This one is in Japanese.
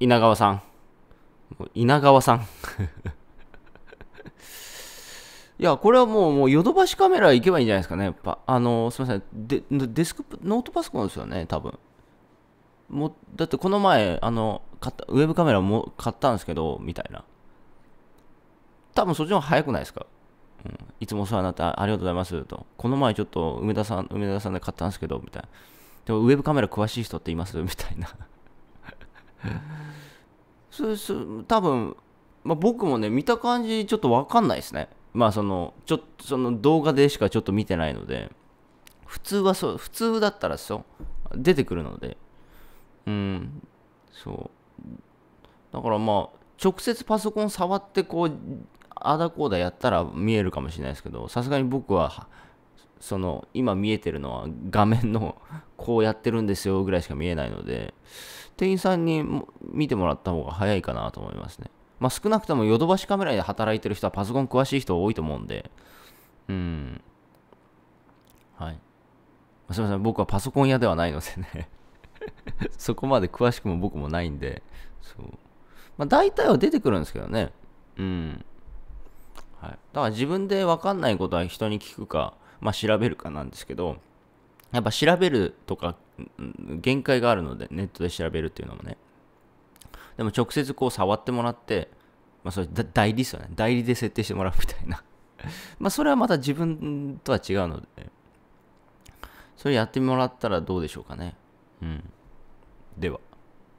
稲川さん。稲川さん。いや、これはもう、もうヨドバシカメラ行けばいいんじゃないですかね、やっぱ。あの、すみません。デデスク、ノートパソコンですよね、多分。もだってこの前、あの、買ったウェブカメラも買ったんですけど、みたいな。多分そっちの方が早くないですか、うん、いつもお世話になってありがとうございますと。この前ちょっと梅田さん、梅田さんで買ったんですけど、みたいな。でもウェブカメラ詳しい人っていますみたいな。そうです多分、まあ、僕もね見た感じちょっと分かんないですねまあそのちょっとその動画でしかちょっと見てないので普通はそう普通だったらそう出てくるのでうんそうだからまあ直接パソコン触ってこうあだこうだやったら見えるかもしれないですけどさすがに僕はその今見えてるのは画面のこうやってるんですよぐらいしか見えないので、店員さんに見てもらった方が早いかなと思いますね。まあ、少なくともヨドバシカメラで働いてる人はパソコン詳しい人多いと思うんで、うん。はい。すみません、僕はパソコン屋ではないのでね そこまで詳しくも僕もないんで、そう。まあ、大体は出てくるんですけどね。うん。はい。だから自分で分かんないことは人に聞くか、まあ、調べるかなんですけど、やっぱ調べるとか、限界があるので、ネットで調べるっていうのもね。でも直接こう触ってもらって、まあそれ代理ですよね。代理で設定してもらうみたいな まあそれはまた自分とは違うので、それやってもらったらどうでしょうかね。うん。では。